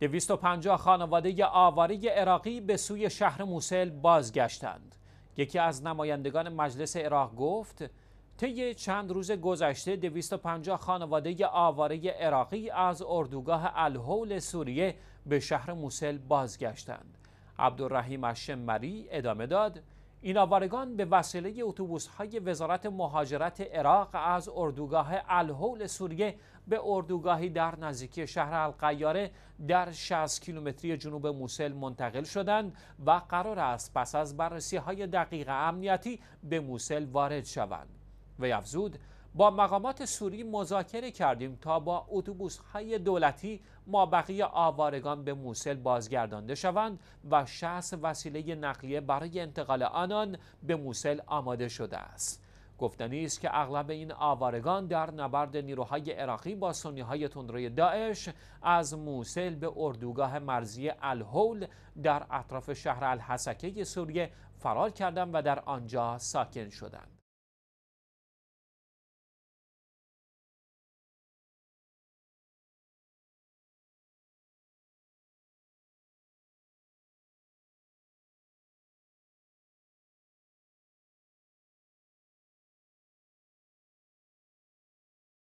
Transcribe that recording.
250 خانواده آواری عراقی به سوی شهر موسل بازگشتند. یکی از نمایندگان مجلس عراق گفت طی چند روز گذشته 250 خانواده آواره عراقی از اردوگاه الهول سوریه به شهر موسل بازگشتند. عبدالرحیم مری ادامه داد این آوارگان به وسیله های وزارت مهاجرت عراق از اردوگاه الهول سوریه به اردوگاهی در نزدیکی شهر القیاره در 60 کیلومتری جنوب موسل منتقل شدند و قرار است پس از های دقیق امنیتی به موسل وارد شوند. و افزود با مقامات سوری مذاکره کردیم تا با اتوبوس های دولتی مابقی آوارگان به موسل بازگردانده شوند و 60 وسیله نقلیه برای انتقال آنان به موسل آماده شده است گفتنی است که اغلب این آوارگان در نبرد نیروهای عراقی با های تندروی داعش از موسل به اردوگاه مرزی الهول در اطراف شهر الحسکه سوریه فرار کردند و در آنجا ساکن شدند